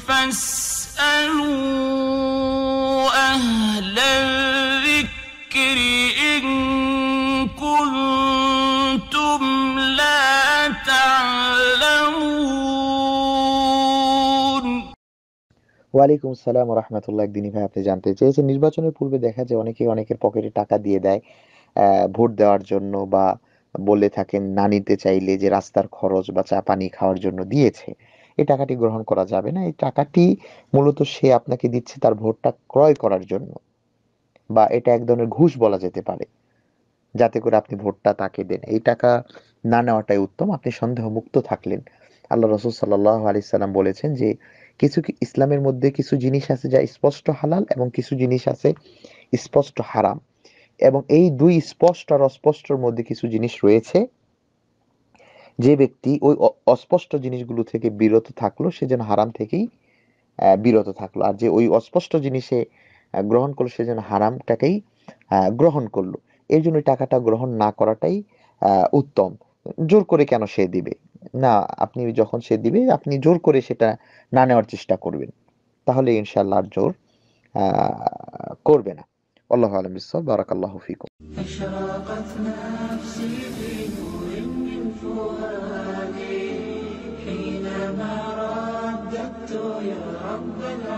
ওয়ালাইকুম সালাম রহমতুল্লাহ একদিনই ভাই আপনি জানতে চেয়েছেন নির্বাচনের পূর্বে দেখা যায় অনেকে অনেকের পকেটে টাকা দিয়ে দেয় ভোট দেওয়ার জন্য বা বলে থাকেন না নিতে চাইলে যে রাস্তার খরচ বা চা পানি খাওয়ার জন্য দিয়েছে এই টাকাটি গ্রহণ করা যাবে না এই টাকাটি মূলত সে আপনাকে দিচ্ছে তার ভোটটা ক্রয় করার জন্য বা এটা এক ধরনের ঘুষ বলা যেতে পারে যাতে করে আপনি ভোটটা তাকে দেন এই টাকা না নেওয়াটাই উত্তম আপনি সন্দেহ মুক্ত থাকলেন আল্লাহ রসুল সাল্লাহ আলি সাল্লাম বলেছেন যে কিছু ইসলামের মধ্যে কিছু জিনিস আছে যা স্পষ্ট হালাল এবং কিছু জিনিস আছে স্পষ্ট হারাম এবং এই দুই স্পষ্ট আর অস্পষ্টর মধ্যে কিছু জিনিস রয়েছে যে ব্যক্তি ওই অস্পষ্ট জিনিসগুলো থেকে বিরত থাকলো সে যেন হারাম থেকেই বিরত থাকলো আর যে ওই অস্পষ্ট জিনিসে গ্রহণ করলো সে যেন হারামটাকেই গ্রহণ করলো এই জন্য টাকাটা গ্রহণ না করাটাই উত্তম জোর করে কেন সে দিবে না আপনি যখন সে দিবে আপনি জোর করে সেটা না নেওয়ার চেষ্টা করবেন তাহলে ইনশাল্লাহ আর জোর করবে না আল্লাহ আলম بالصواب بارك الله يا ربنا